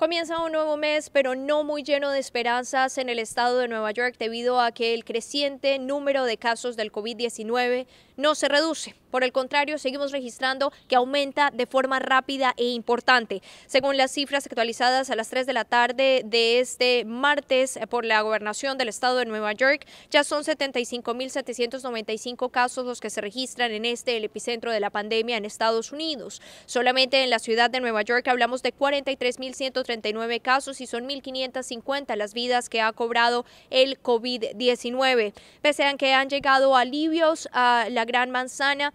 Comienza un nuevo mes, pero no muy lleno de esperanzas en el estado de Nueva York debido a que el creciente número de casos del COVID-19 no se reduce. Por el contrario, seguimos registrando que aumenta de forma rápida e importante. Según las cifras actualizadas a las 3 de la tarde de este martes por la gobernación del estado de Nueva York, ya son 75.795 casos los que se registran en este, epicentro de la pandemia en Estados Unidos. Solamente en la ciudad de Nueva York hablamos de 43.139 casos y son 1.550 las vidas que ha cobrado el COVID-19. Pese a que han llegado alivios a la Gran Manzana,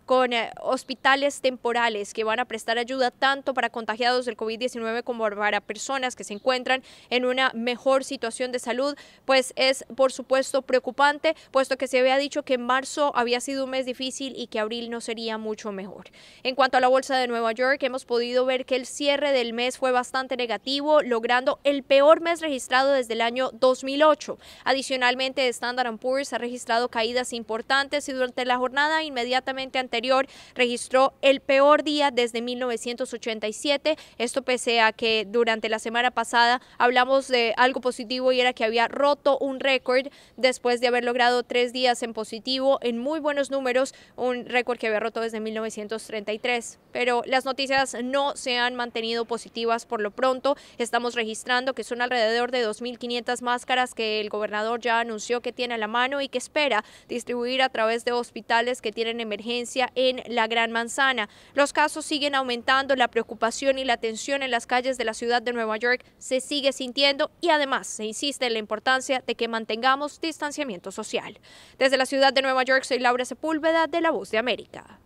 con eh, hospitales temporales que van a prestar ayuda tanto para contagiados del COVID-19 como para personas que se encuentran en una mejor situación de salud, pues es por supuesto preocupante, puesto que se había dicho que en marzo había sido un mes difícil y que abril no sería mucho mejor. En cuanto a la bolsa de Nueva York, hemos podido ver que el cierre del mes fue bastante negativo, logrando el peor mes registrado desde el año 2008. Adicionalmente, Standard Poor's ha registrado caídas importantes y durante la jornada inmediatamente anterior registró el peor día desde 1987. Esto pese a que durante la semana pasada hablamos de algo positivo y era que había roto un récord después de haber logrado tres días en positivo en muy buenos números, un récord que había roto desde 1933. Pero las noticias no se han mantenido positivas por lo pronto. Estamos registrando que son alrededor de 2.500 máscaras que el gobernador ya anunció que tiene a la mano y que espera distribuir a través de hospitales que tienen emergencia en la Gran Manzana. Los casos siguen aumentando, la preocupación y la tensión en las calles de la ciudad de Nueva York se sigue sintiendo y además se insiste en la importancia de que mantengamos distanciamiento social. Desde la ciudad de Nueva York soy Laura Sepúlveda de La Voz de América.